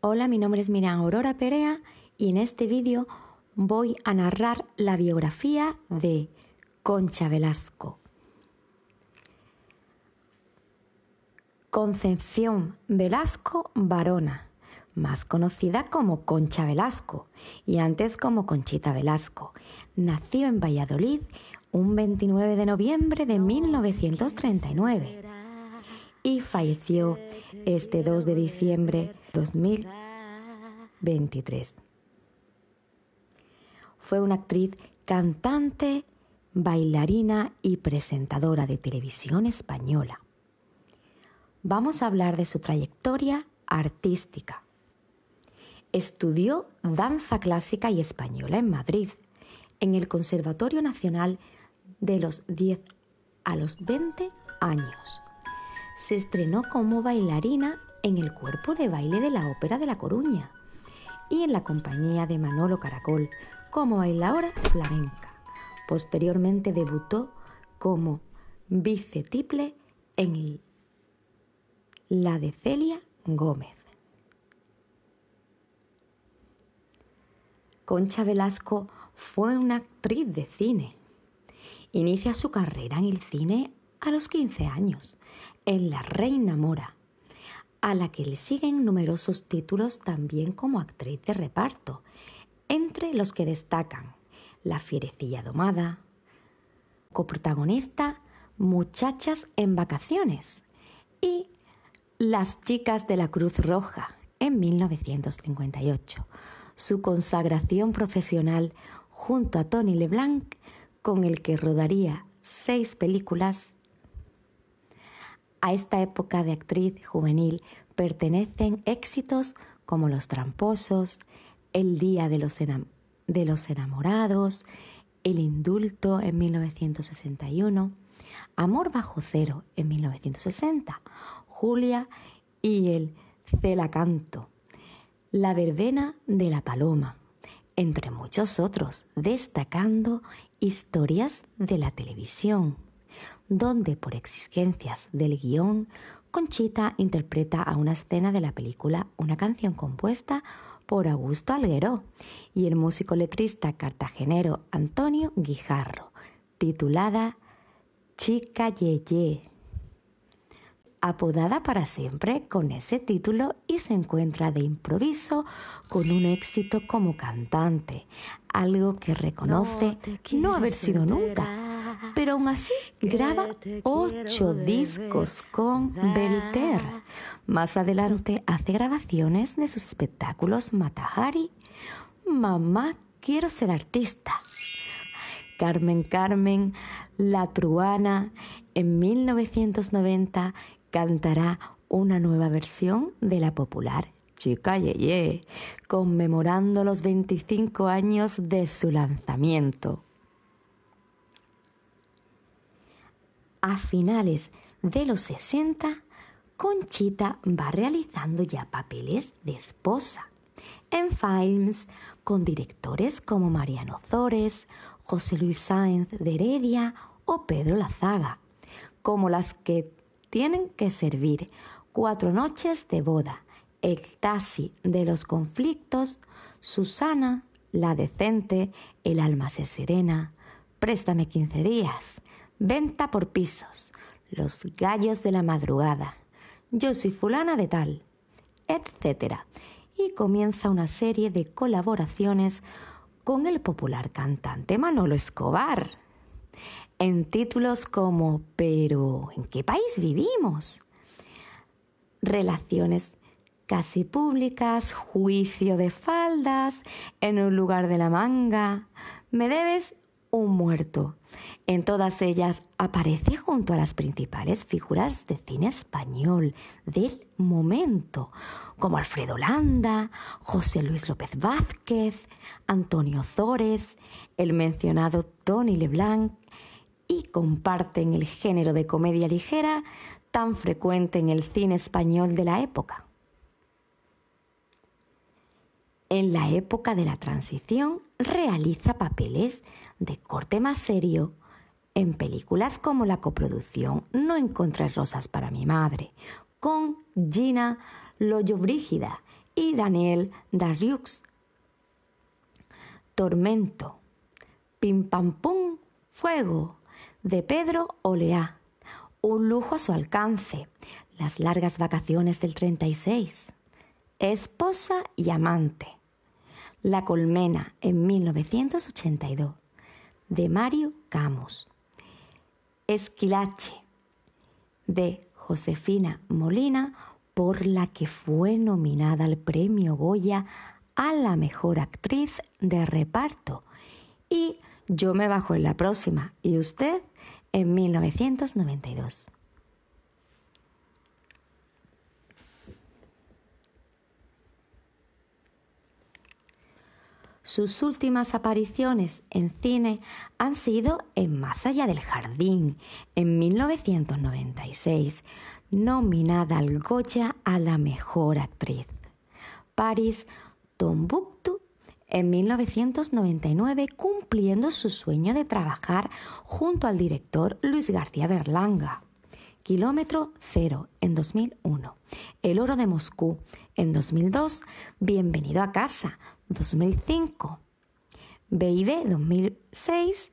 Hola, mi nombre es Miriam Aurora Perea y en este vídeo voy a narrar la biografía de Concha Velasco. Concepción Velasco Varona, más conocida como Concha Velasco y antes como Conchita Velasco, nació en Valladolid un 29 de noviembre de 1939 y falleció este 2 de diciembre 2023. Fue una actriz, cantante, bailarina y presentadora de televisión española. Vamos a hablar de su trayectoria artística. Estudió danza clásica y española en Madrid, en el Conservatorio Nacional de los 10 a los 20 años. Se estrenó como bailarina en el cuerpo de baile de la Ópera de La Coruña y en la compañía de Manolo Caracol como bailadora flamenca. Posteriormente debutó como vicetiple en la de Celia Gómez. Concha Velasco fue una actriz de cine. Inicia su carrera en el cine a los 15 años, en La Reina Mora, a la que le siguen numerosos títulos también como actriz de reparto, entre los que destacan La fierecilla domada, coprotagonista Muchachas en vacaciones y Las chicas de la Cruz Roja en 1958, su consagración profesional junto a Tony LeBlanc, con el que rodaría seis películas a esta época de actriz juvenil pertenecen éxitos como Los Tramposos, El Día de los, Enamorados, El Indulto en 1961, Amor Bajo Cero en 1960, Julia y el Celacanto, La Verbena de la Paloma, entre muchos otros, destacando historias de la televisión donde por exigencias del guión, Conchita interpreta a una escena de la película una canción compuesta por Augusto Alguero y el músico letrista cartagenero Antonio Guijarro, titulada Chica Yeye. Apodada para siempre con ese título y se encuentra de improviso con un éxito como cantante, algo que reconoce no, no haber sido nunca pero aún así graba ocho discos con Belter. Más adelante hace grabaciones de sus espectáculos Matahari, Mamá quiero ser artista. Carmen Carmen, La Truana, en 1990 cantará una nueva versión de la popular Chica Yeye, conmemorando los 25 años de su lanzamiento. a finales de los 60, Conchita va realizando ya papeles de esposa en films con directores como Mariano Zores, José Luis Sáenz de Heredia o Pedro Lazaga, como las que tienen que servir Cuatro noches de boda, El taxi de los conflictos, Susana, La decente, El alma se serena, Préstame 15 días, Venta por pisos. Los gallos de la madrugada. Yo soy fulana de tal. Etcétera. Y comienza una serie de colaboraciones con el popular cantante Manolo Escobar. En títulos como Pero, ¿en qué país vivimos? Relaciones casi públicas, juicio de faldas, en un lugar de la manga, me debes un muerto. En todas ellas aparece junto a las principales figuras de cine español del momento, como Alfredo Landa, José Luis López Vázquez, Antonio Zores, el mencionado Tony Leblanc, y comparten el género de comedia ligera tan frecuente en el cine español de la época. En la época de la transición realiza papeles de corte más serio, en películas como la coproducción No encontré rosas para mi madre, con Gina Brígida y Daniel Darriux. Tormento, Pim Pam Pum, Fuego, de Pedro Oleá. Un lujo a su alcance, las largas vacaciones del 36, Esposa y amante, La colmena en 1982, de Mario Camus. Esquilache de Josefina Molina, por la que fue nominada al Premio Goya a la Mejor Actriz de Reparto. Y Yo me bajo en la próxima y usted en 1992. Sus últimas apariciones en cine han sido en Más allá del jardín, en 1996, nominada al Goya a la mejor actriz. París, Tombuctú en 1999 cumpliendo su sueño de trabajar junto al director Luis García Berlanga. Kilómetro Cero en 2001. El Oro de Moscú en 2002. Bienvenido a casa 2005, BIB 2006,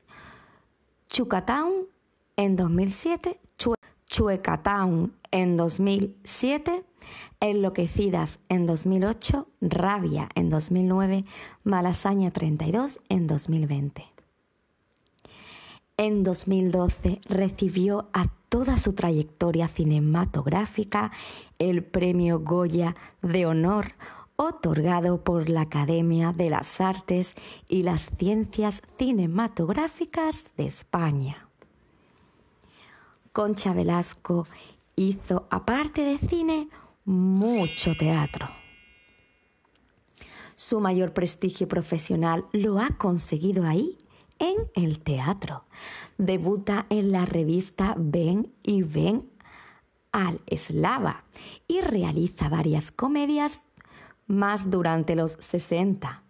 Chucatown en 2007, Chuecatown en 2007, Enloquecidas en 2008, Rabia en 2009, Malasaña 32 en 2020. En 2012 recibió a toda su trayectoria cinematográfica el Premio Goya de Honor otorgado por la Academia de las Artes y las Ciencias Cinematográficas de España. Concha Velasco hizo, aparte de cine, mucho teatro. Su mayor prestigio profesional lo ha conseguido ahí, en el teatro. Debuta en la revista Ven y Ven al Eslava y realiza varias comedias más durante los 60,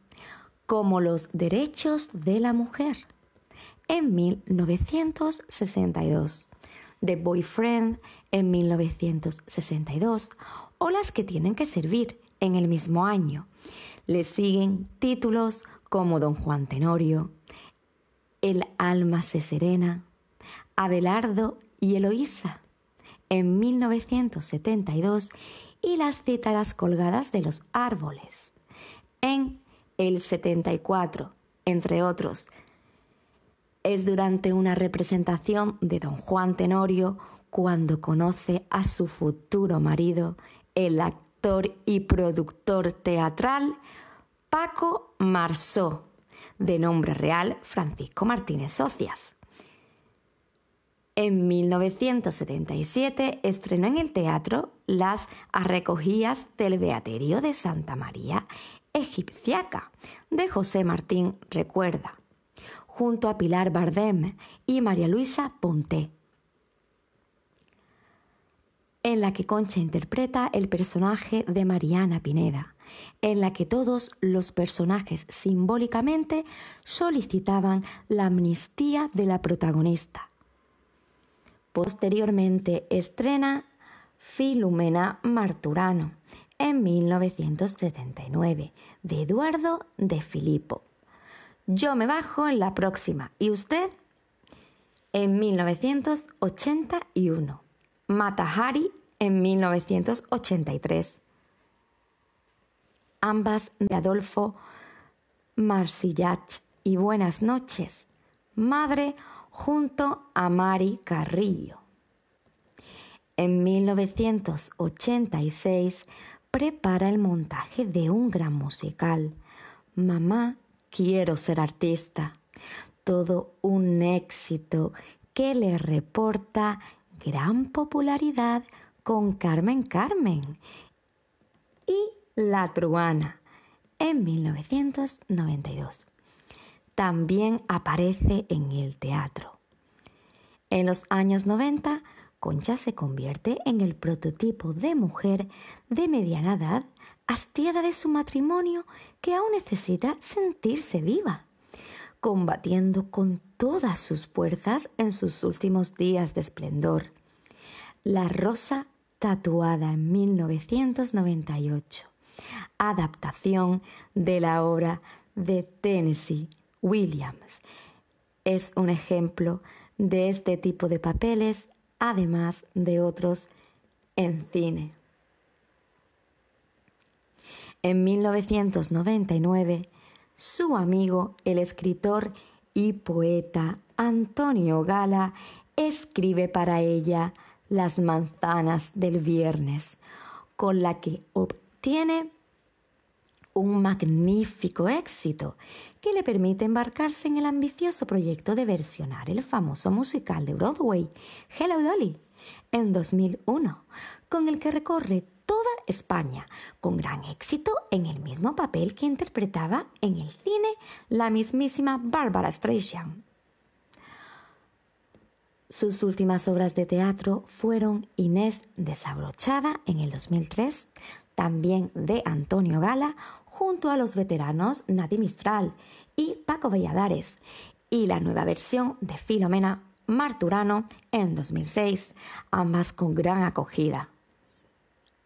como los derechos de la mujer, en 1962, The Boyfriend en 1962, o las que tienen que servir en el mismo año. Le siguen títulos como Don Juan Tenorio, El alma se serena, Abelardo y Eloísa en 1972 y las cítaras colgadas de los árboles. En el 74, entre otros, es durante una representación de don Juan Tenorio cuando conoce a su futuro marido, el actor y productor teatral Paco Marsó, de nombre real Francisco Martínez Socias. En 1977 estrenó en el teatro Las Arrecogías del Beaterio de Santa María Egipciaca de José Martín Recuerda, junto a Pilar Bardem y María Luisa Ponté, en la que Concha interpreta el personaje de Mariana Pineda, en la que todos los personajes simbólicamente solicitaban la amnistía de la protagonista Posteriormente estrena Filumena Marturano en 1979 de Eduardo de Filippo. Yo me bajo en la próxima y usted en 1981. Matahari en 1983. Ambas de Adolfo Marsillach y Buenas noches. Madre junto a Mari Carrillo. En 1986 prepara el montaje de un gran musical, Mamá, quiero ser artista. Todo un éxito que le reporta gran popularidad con Carmen Carmen y La Truana en 1992 también aparece en el teatro. En los años 90, Concha se convierte en el prototipo de mujer de mediana edad, hastiada de su matrimonio, que aún necesita sentirse viva, combatiendo con todas sus fuerzas en sus últimos días de esplendor. La rosa tatuada en 1998, adaptación de la obra de Tennessee Williams. Es un ejemplo de este tipo de papeles, además de otros en cine. En 1999, su amigo, el escritor y poeta Antonio Gala, escribe para ella Las manzanas del viernes, con la que obtiene un magnífico éxito que le permite embarcarse en el ambicioso proyecto de versionar el famoso musical de Broadway, Hello Dolly, en 2001, con el que recorre toda España, con gran éxito en el mismo papel que interpretaba en el cine la mismísima Barbara Streisand. Sus últimas obras de teatro fueron Inés desabrochada en el 2003, también de Antonio Gala, junto a los veteranos Nati Mistral y Paco Valladares, y la nueva versión de Filomena Marturano en 2006, ambas con gran acogida.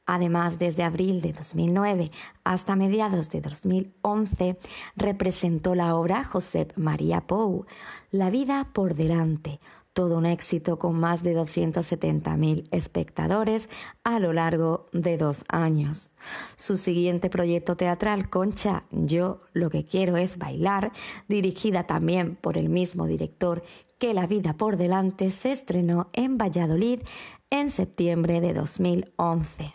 Además, desde abril de 2009 hasta mediados de 2011, representó la obra Josep María Pou, La vida por delante, todo un éxito con más de 270.000 espectadores a lo largo de dos años. Su siguiente proyecto teatral, Concha, Yo lo que quiero es bailar, dirigida también por el mismo director que La vida por delante, se estrenó en Valladolid en septiembre de 2011.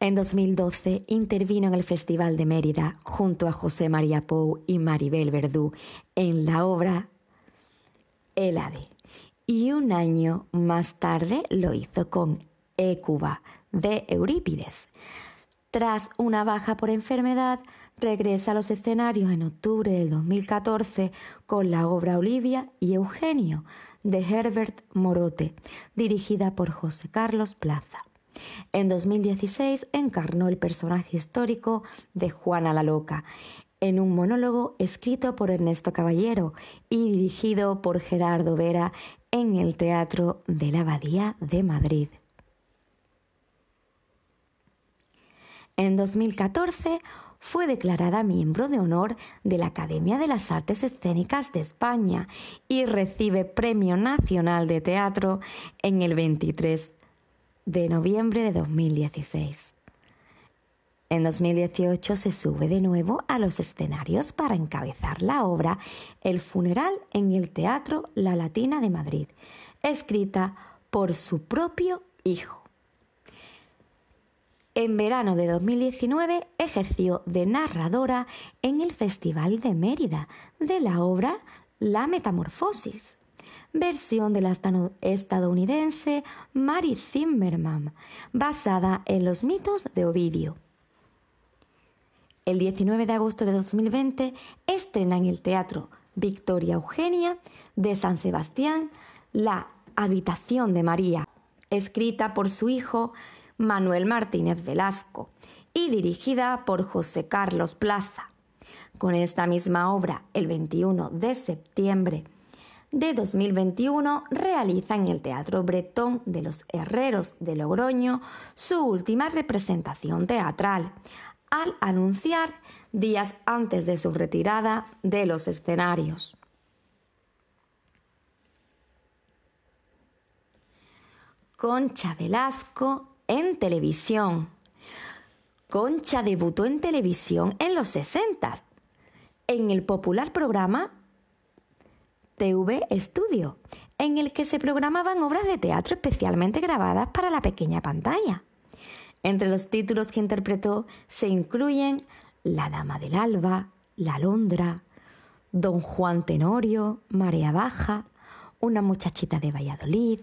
En 2012 intervino en el Festival de Mérida junto a José María Pou y Maribel Verdú en la obra el Y un año más tarde lo hizo con Écuba de Eurípides. Tras una baja por enfermedad, regresa a los escenarios en octubre del 2014 con la obra Olivia y Eugenio de Herbert Morote, dirigida por José Carlos Plaza. En 2016 encarnó el personaje histórico de Juana la Loca en un monólogo escrito por Ernesto Caballero y dirigido por Gerardo Vera en el Teatro de la Abadía de Madrid. En 2014 fue declarada miembro de honor de la Academia de las Artes Escénicas de España y recibe Premio Nacional de Teatro en el 23 de noviembre de 2016. En 2018 se sube de nuevo a los escenarios para encabezar la obra El funeral en el Teatro La Latina de Madrid, escrita por su propio hijo. En verano de 2019 ejerció de narradora en el Festival de Mérida de la obra La Metamorfosis, versión de la estadounidense Mary Zimmerman, basada en los mitos de Ovidio. El 19 de agosto de 2020 estrena en el Teatro Victoria Eugenia de San Sebastián La Habitación de María, escrita por su hijo Manuel Martínez Velasco y dirigida por José Carlos Plaza. Con esta misma obra, el 21 de septiembre de 2021, realiza en el Teatro Bretón de los Herreros de Logroño su última representación teatral, al anunciar días antes de su retirada de los escenarios. Concha Velasco en televisión. Concha debutó en televisión en los 60 en el popular programa TV Estudio, en el que se programaban obras de teatro especialmente grabadas para la pequeña pantalla. Entre los títulos que interpretó se incluyen La Dama del Alba, La Alondra, Don Juan Tenorio, Marea Baja, Una muchachita de Valladolid,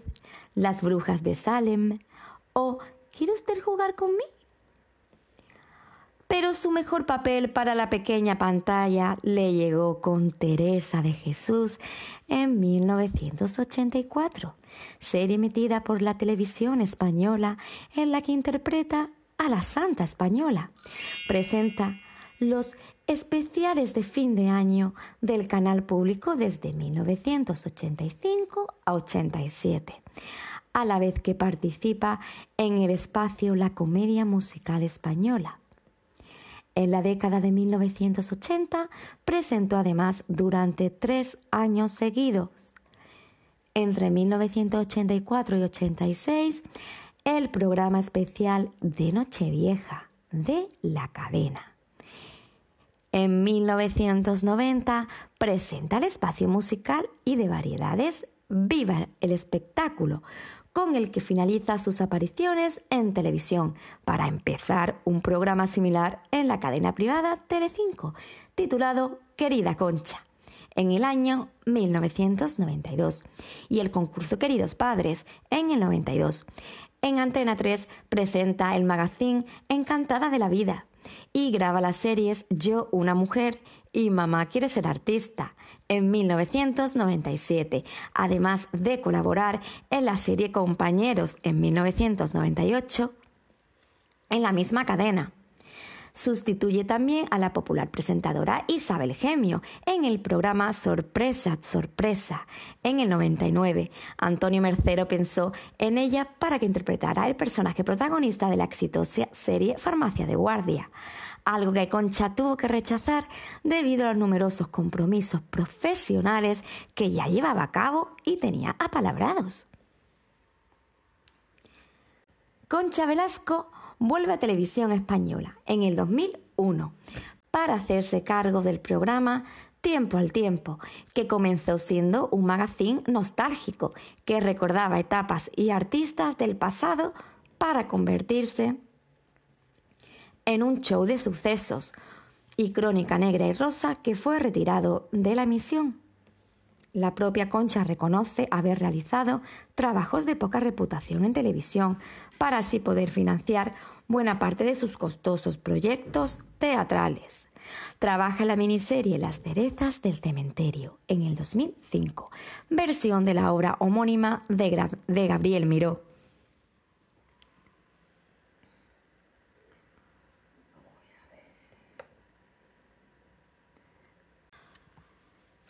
Las Brujas de Salem o ¿Quiere usted jugar conmigo? su mejor papel para la pequeña pantalla le llegó con Teresa de Jesús en 1984, serie emitida por la televisión española en la que interpreta a la Santa Española. Presenta los especiales de fin de año del canal público desde 1985 a 87, a la vez que participa en el espacio La Comedia Musical Española en la década de 1980 presentó además durante tres años seguidos, entre 1984 y 86, el programa especial de Nochevieja de la cadena. En 1990 presenta el espacio musical y de variedades Viva el espectáculo, con el que finaliza sus apariciones en televisión, para empezar un programa similar en la cadena privada Telecinco, titulado Querida Concha en el año 1992 y el concurso Queridos Padres en el 92. En Antena 3 presenta el magazine Encantada de la Vida y graba las series Yo, una mujer y Mamá quiere ser artista en 1997, además de colaborar en la serie Compañeros en 1998 en la misma cadena. Sustituye también a la popular presentadora Isabel Gemio en el programa Sorpresa, Sorpresa. En el 99, Antonio Mercero pensó en ella para que interpretara el personaje protagonista de la exitosa serie Farmacia de Guardia algo que Concha tuvo que rechazar debido a los numerosos compromisos profesionales que ya llevaba a cabo y tenía apalabrados. Concha Velasco vuelve a Televisión Española en el 2001 para hacerse cargo del programa Tiempo al Tiempo, que comenzó siendo un magazine nostálgico que recordaba etapas y artistas del pasado para convertirse en un show de sucesos y Crónica Negra y Rosa que fue retirado de la emisión. La propia Concha reconoce haber realizado trabajos de poca reputación en televisión para así poder financiar buena parte de sus costosos proyectos teatrales. Trabaja en la miniserie Las cerezas del cementerio en el 2005, versión de la obra homónima de, de Gabriel Miró.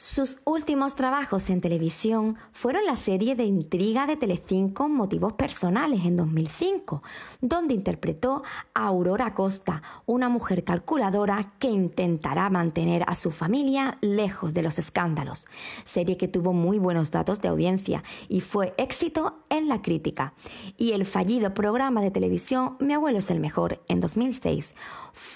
Sus últimos trabajos en televisión fueron la serie de intriga de Telecinco Motivos Personales en 2005, donde interpretó a Aurora Costa, una mujer calculadora que intentará mantener a su familia lejos de los escándalos, serie que tuvo muy buenos datos de audiencia y fue éxito en la crítica. Y el fallido programa de televisión Mi abuelo es el mejor en 2006,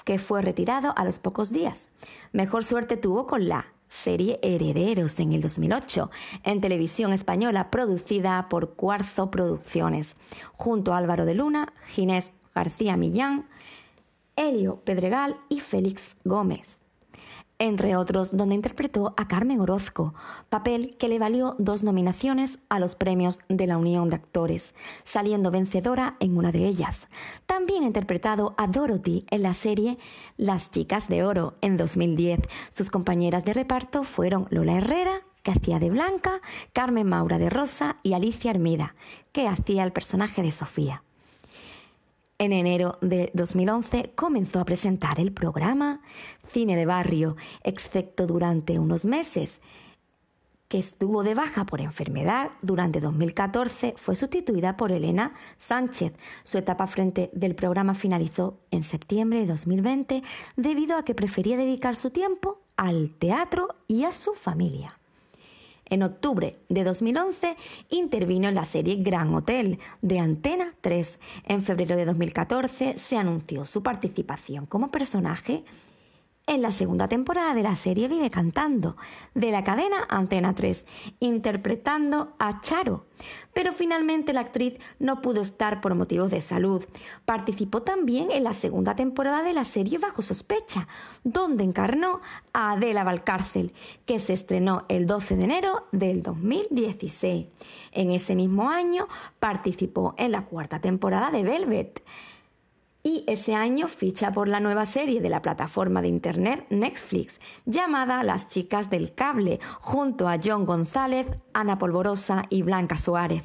que fue retirado a los pocos días. Mejor suerte tuvo con la serie Herederos en el 2008, en televisión española producida por Cuarzo Producciones, junto a Álvaro de Luna, Ginés García Millán, Elio Pedregal y Félix Gómez entre otros, donde interpretó a Carmen Orozco, papel que le valió dos nominaciones a los premios de la Unión de Actores, saliendo vencedora en una de ellas. También ha interpretado a Dorothy en la serie Las Chicas de Oro en 2010. Sus compañeras de reparto fueron Lola Herrera, que hacía de Blanca, Carmen Maura de Rosa y Alicia Hermida, que hacía el personaje de Sofía. En enero de 2011 comenzó a presentar el programa cine de barrio, excepto durante unos meses que estuvo de baja por enfermedad durante 2014, fue sustituida por Elena Sánchez. Su etapa frente del programa finalizó en septiembre de 2020 debido a que prefería dedicar su tiempo al teatro y a su familia. En octubre de 2011 intervino en la serie Gran Hotel de Antena 3. En febrero de 2014 se anunció su participación como personaje en la segunda temporada de la serie Vive Cantando, de la cadena Antena 3, interpretando a Charo. Pero finalmente la actriz no pudo estar por motivos de salud. Participó también en la segunda temporada de la serie Bajo Sospecha, donde encarnó a Adela Valcárcel, que se estrenó el 12 de enero del 2016. En ese mismo año participó en la cuarta temporada de Velvet y ese año ficha por la nueva serie de la plataforma de internet Netflix, llamada Las Chicas del Cable, junto a John González, Ana Polvorosa y Blanca Suárez,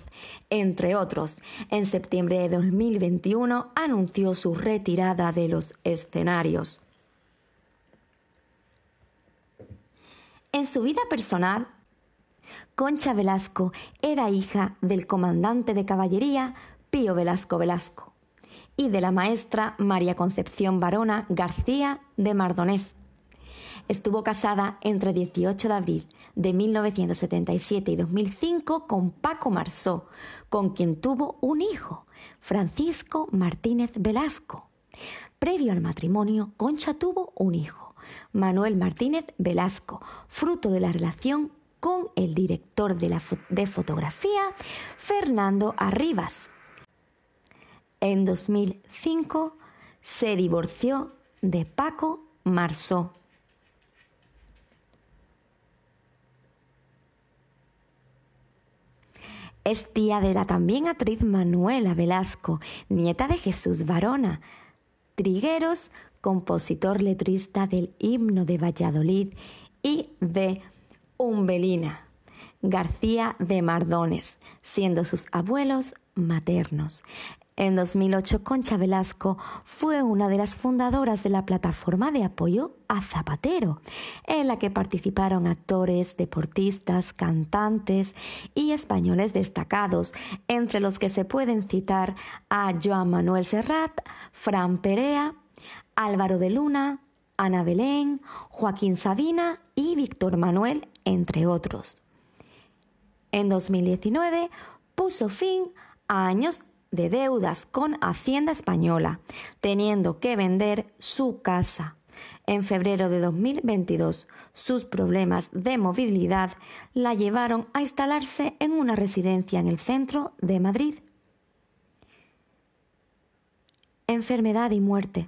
entre otros. En septiembre de 2021 anunció su retirada de los escenarios. En su vida personal, Concha Velasco era hija del comandante de caballería Pío Velasco Velasco y de la maestra María Concepción Barona García de Mardonés. Estuvo casada entre 18 de abril de 1977 y 2005 con Paco Marsó, con quien tuvo un hijo, Francisco Martínez Velasco. Previo al matrimonio, Concha tuvo un hijo, Manuel Martínez Velasco, fruto de la relación con el director de fotografía, Fernando Arribas, en 2005 se divorció de Paco Marsó. Es tía de la también actriz Manuela Velasco, nieta de Jesús Varona, Trigueros, compositor letrista del himno de Valladolid y de Umbelina, García de Mardones, siendo sus abuelos maternos. En 2008, Concha Velasco fue una de las fundadoras de la plataforma de apoyo a Zapatero, en la que participaron actores, deportistas, cantantes y españoles destacados, entre los que se pueden citar a Joan Manuel Serrat, Fran Perea, Álvaro de Luna, Ana Belén, Joaquín Sabina y Víctor Manuel, entre otros. En 2019 puso fin a años de deudas con Hacienda Española, teniendo que vender su casa. En febrero de 2022, sus problemas de movilidad la llevaron a instalarse en una residencia en el centro de Madrid. Enfermedad y muerte.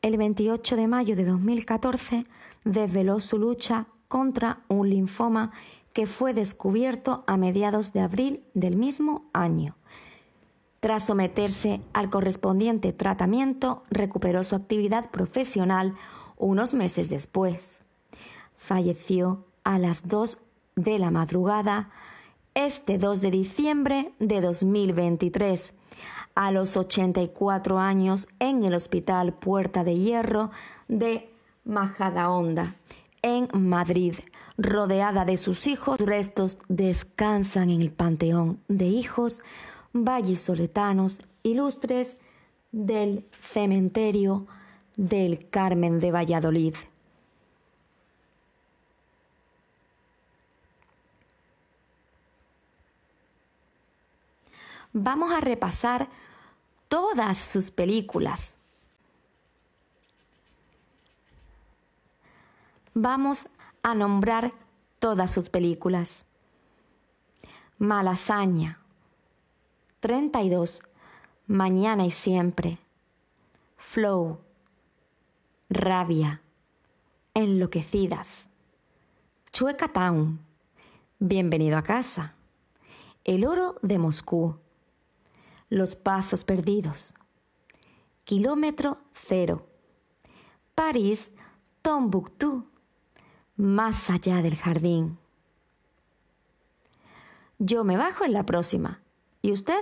El 28 de mayo de 2014 desveló su lucha contra un linfoma que fue descubierto a mediados de abril del mismo año. Tras someterse al correspondiente tratamiento, recuperó su actividad profesional unos meses después. Falleció a las 2 de la madrugada este 2 de diciembre de 2023, a los 84 años en el Hospital Puerta de Hierro de Majadahonda, en Madrid. Rodeada de sus hijos, sus restos descansan en el panteón de hijos vallisoletanos ilustres del cementerio del Carmen de Valladolid. Vamos a repasar todas sus películas vamos a nombrar todas sus películas. Malasaña. 32. Mañana y siempre. Flow. Rabia. Enloquecidas. Chueca Town. Bienvenido a casa. El oro de Moscú. Los pasos perdidos. Kilómetro cero. París, Tombuctú más allá del jardín. Yo me bajo en la próxima. ¿Y usted?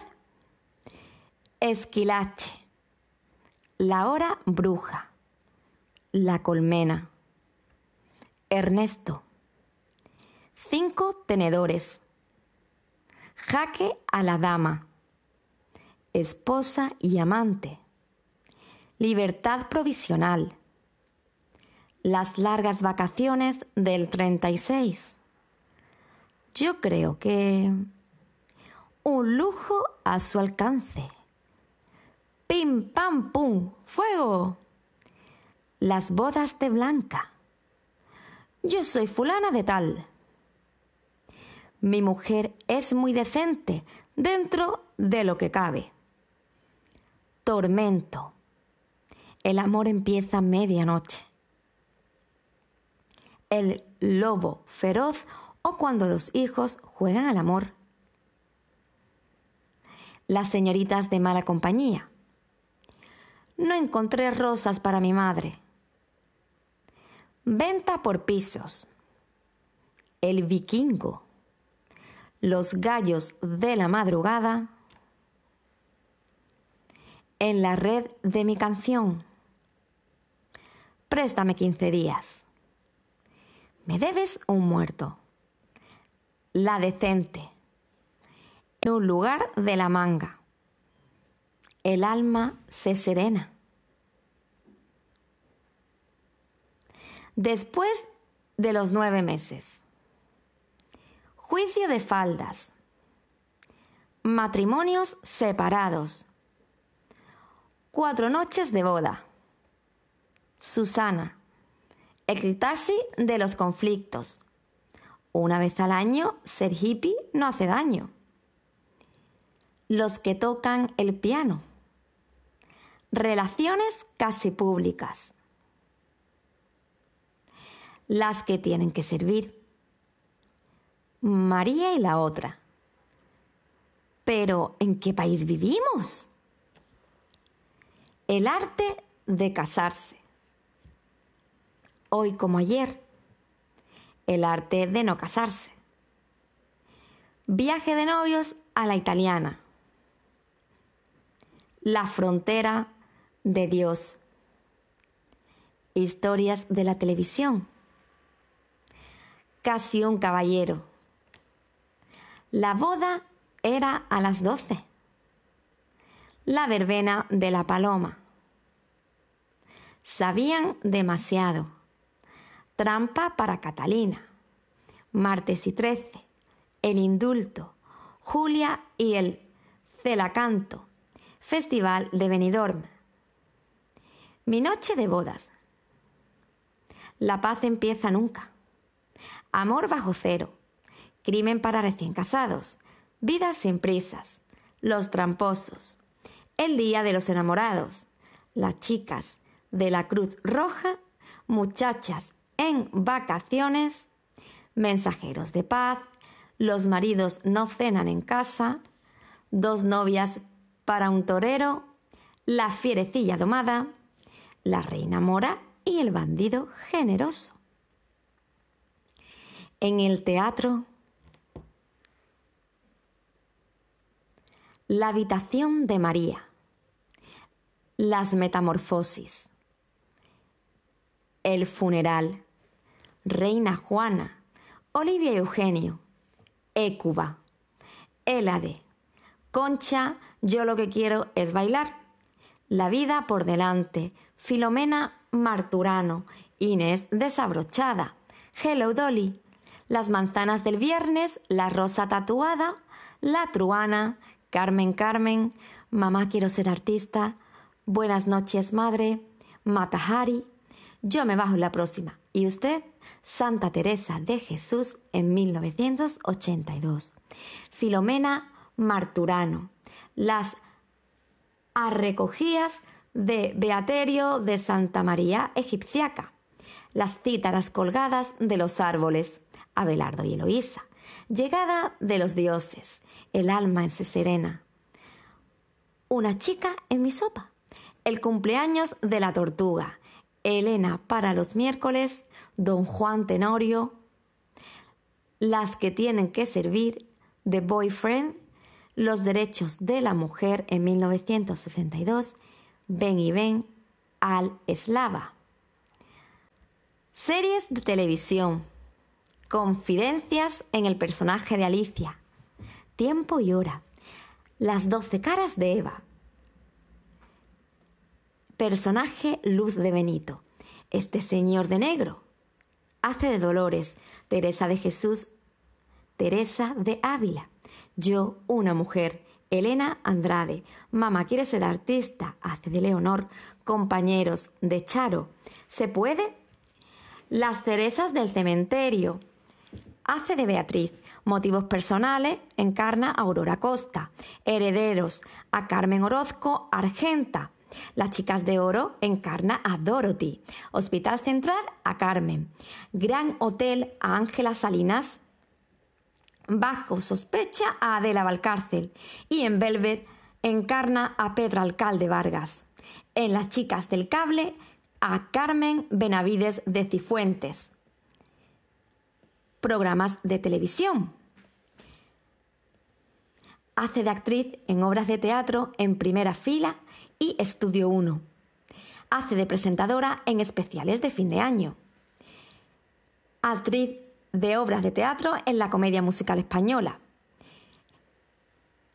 Esquilache. La hora bruja. La colmena. Ernesto. Cinco tenedores. Jaque a la dama. Esposa y amante. Libertad provisional las largas vacaciones del 36. Yo creo que un lujo a su alcance. ¡Pim, pam, pum! ¡Fuego! Las bodas de Blanca. Yo soy fulana de tal. Mi mujer es muy decente dentro de lo que cabe. Tormento. El amor empieza a medianoche el lobo feroz o cuando los hijos juegan al amor. Las señoritas de mala compañía. No encontré rosas para mi madre. Venta por pisos. El vikingo. Los gallos de la madrugada. En la red de mi canción. Préstame 15 días. Me debes un muerto. La decente. En un lugar de la manga. El alma se serena. Después de los nueve meses. Juicio de faldas. Matrimonios separados. Cuatro noches de boda. Susana. Ecliptarse de los conflictos. Una vez al año, ser hippie no hace daño. Los que tocan el piano. Relaciones casi públicas. Las que tienen que servir. María y la otra. Pero, ¿en qué país vivimos? El arte de casarse hoy como ayer. El arte de no casarse. Viaje de novios a la italiana. La frontera de Dios. Historias de la televisión. Casi un caballero. La boda era a las doce. La verbena de la paloma. Sabían demasiado. Trampa para Catalina. Martes y 13. El Indulto. Julia y el Celacanto. Festival de Benidorm. Mi noche de bodas. La paz empieza nunca. Amor bajo cero. Crimen para recién casados. Vidas sin prisas. Los tramposos. El día de los enamorados. Las chicas de la Cruz Roja. Muchachas en vacaciones, mensajeros de paz, los maridos no cenan en casa, dos novias para un torero, la fierecilla domada, la reina mora y el bandido generoso. En el teatro, la habitación de María, las metamorfosis, el funeral, Reina Juana, Olivia Eugenio, Écuba, Élade, Concha, Yo lo que quiero es bailar, La vida por delante, Filomena Marturano, Inés desabrochada, Hello Dolly, Las manzanas del viernes, La rosa tatuada, La truana, Carmen Carmen, Mamá quiero ser artista, Buenas noches madre, Matahari, Yo me bajo la próxima. ¿Y usted? Santa Teresa de Jesús en 1982, Filomena Marturano, las arrecogías de Beaterio de Santa María Egipciaca, las cítaras colgadas de los árboles, Abelardo y Eloísa, llegada de los dioses, el alma en se serena, una chica en mi sopa, el cumpleaños de la tortuga, Elena para los miércoles, Don Juan Tenorio, Las que tienen que servir, The Boyfriend, Los derechos de la mujer en 1962, Ven y ven, Al Eslava. Series de televisión. Confidencias en el personaje de Alicia. Tiempo y hora. Las doce caras de Eva. Personaje Luz de Benito. Este señor de negro. Hace de Dolores, Teresa de Jesús, Teresa de Ávila. Yo, una mujer, Elena Andrade. Mamá quiere ser artista, hace de Leonor. Compañeros, de Charo. ¿Se puede? Las cerezas del cementerio. Hace de Beatriz. Motivos personales, encarna Aurora Costa. Herederos, a Carmen Orozco, Argenta. Las Chicas de Oro encarna a Dorothy, Hospital Central a Carmen, Gran Hotel a Ángela Salinas, Bajo Sospecha a Adela Valcárcel y en Velvet encarna a Pedro Alcalde Vargas. En Las Chicas del Cable a Carmen Benavides de Cifuentes. Programas de televisión. Hace de actriz en obras de teatro en primera fila y Estudio 1. Hace de presentadora en especiales de fin de año. Actriz de obras de teatro en la comedia musical española.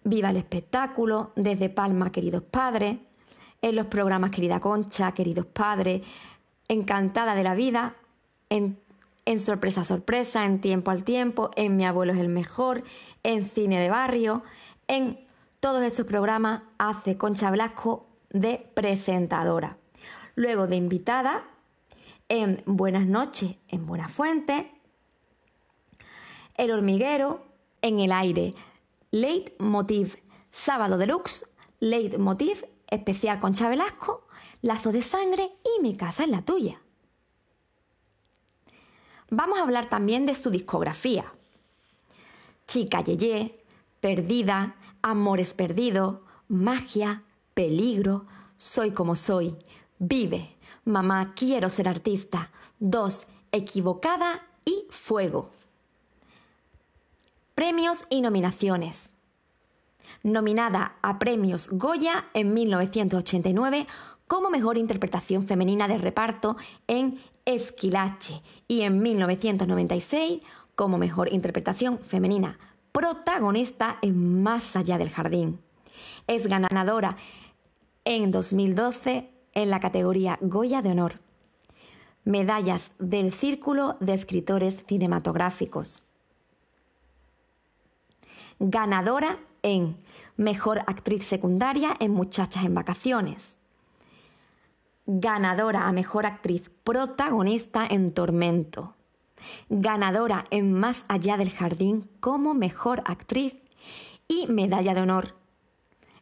Viva el espectáculo, desde Palma, queridos padres, en los programas Querida Concha, queridos padres, encantada de la vida, en, Sorpresa sorpresa sorpresa, en tiempo al tiempo, en Mi abuelo es el mejor, en cine de barrio, en todos esos programas hace Concha Blasco de presentadora. Luego de invitada en Buenas noches en Buena Fuente, El hormiguero en el aire, Leitmotiv, Sábado Deluxe, Leitmotiv, especial con Chabelasco, Lazo de Sangre y Mi casa es la tuya. Vamos a hablar también de su discografía. Chica Yeye, Perdida, Amores Perdidos, Magia, Peligro, soy como soy, vive, mamá, quiero ser artista. 2. Equivocada y fuego. Premios y nominaciones. Nominada a premios Goya en 1989 como mejor interpretación femenina de reparto en Esquilache y en 1996 como mejor interpretación femenina protagonista en Más allá del jardín. Es ganadora en 2012 en la categoría Goya de Honor. Medallas del Círculo de Escritores Cinematográficos. Ganadora en Mejor Actriz Secundaria en Muchachas en Vacaciones. Ganadora a Mejor Actriz Protagonista en Tormento. Ganadora en Más Allá del Jardín como Mejor Actriz y Medalla de Honor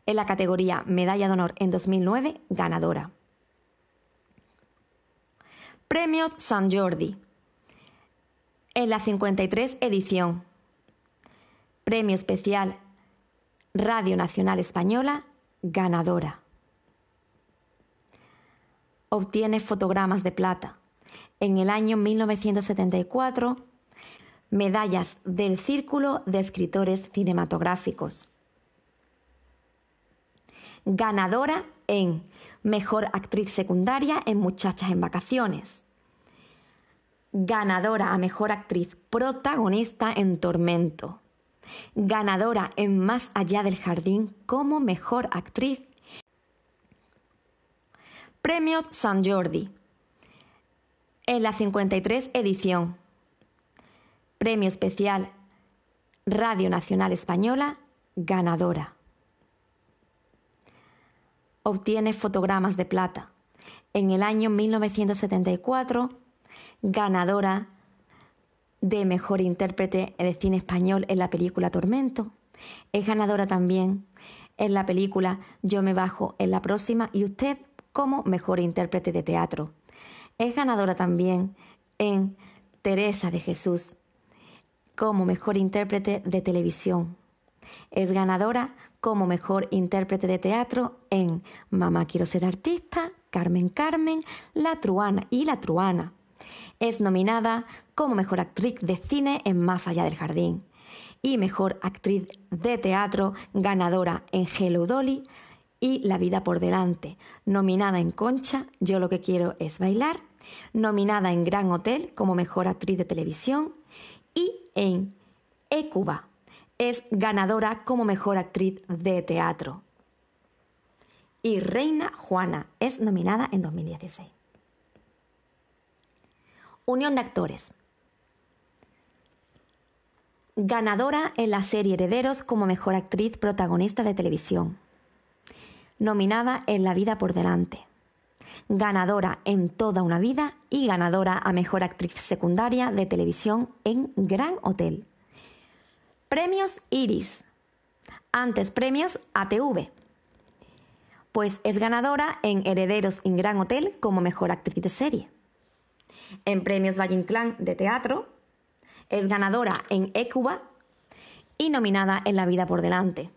en la categoría Medalla de Honor en 2009, ganadora. Premio San Jordi. En la 53 edición. Premio especial Radio Nacional Española, ganadora. Obtiene fotogramas de plata. En el año 1974, medallas del Círculo de Escritores Cinematográficos ganadora en Mejor Actriz Secundaria en Muchachas en Vacaciones, ganadora a Mejor Actriz Protagonista en Tormento, ganadora en Más Allá del Jardín como Mejor Actriz, Premio San Jordi, en la 53 edición, Premio Especial Radio Nacional Española, ganadora obtiene fotogramas de plata. En el año 1974, ganadora de Mejor Intérprete de Cine Español en la película Tormento. Es ganadora también en la película Yo me bajo en la próxima y usted como Mejor Intérprete de Teatro. Es ganadora también en Teresa de Jesús como Mejor Intérprete de Televisión. Es ganadora como mejor intérprete de teatro en Mamá quiero ser artista, Carmen Carmen, La Truana y La Truana. Es nominada como mejor actriz de cine en Más allá del jardín y mejor actriz de teatro ganadora en Hello Dolly y La vida por delante, nominada en Concha, Yo lo que quiero es bailar, nominada en Gran Hotel como mejor actriz de televisión y en Ecuba es ganadora como mejor actriz de teatro. Y Reina Juana es nominada en 2016. Unión de actores. Ganadora en la serie Herederos como mejor actriz protagonista de televisión. Nominada en La vida por delante. Ganadora en Toda una vida y ganadora a mejor actriz secundaria de televisión en Gran Hotel Premios Iris, antes Premios ATV, pues es ganadora en Herederos en Gran Hotel como mejor actriz de serie. En Premios Valle Inclán de teatro, es ganadora en Ecuba y nominada en La vida por delante.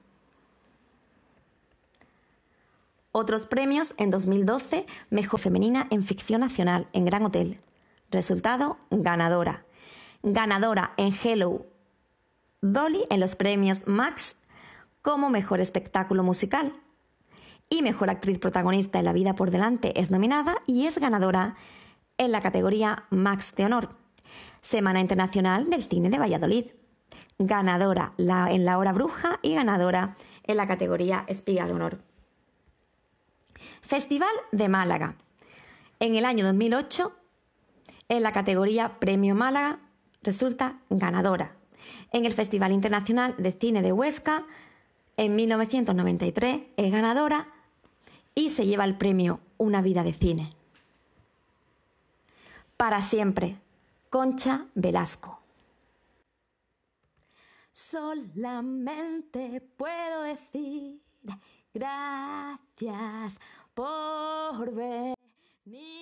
Otros premios en 2012, Mejor Femenina en Ficción Nacional en Gran Hotel. Resultado, ganadora. Ganadora en Hello Dolly en los premios Max como Mejor Espectáculo Musical. Y Mejor Actriz Protagonista de la Vida por Delante es nominada y es ganadora en la categoría Max de Honor, Semana Internacional del Cine de Valladolid. Ganadora en la Hora Bruja y ganadora en la categoría Espiga de Honor. Festival de Málaga. En el año 2008, en la categoría Premio Málaga, resulta ganadora en el Festival Internacional de Cine de Huesca. En 1993 es ganadora y se lleva el premio Una vida de cine. Para siempre, Concha Velasco. Solamente puedo decir gracias por venir.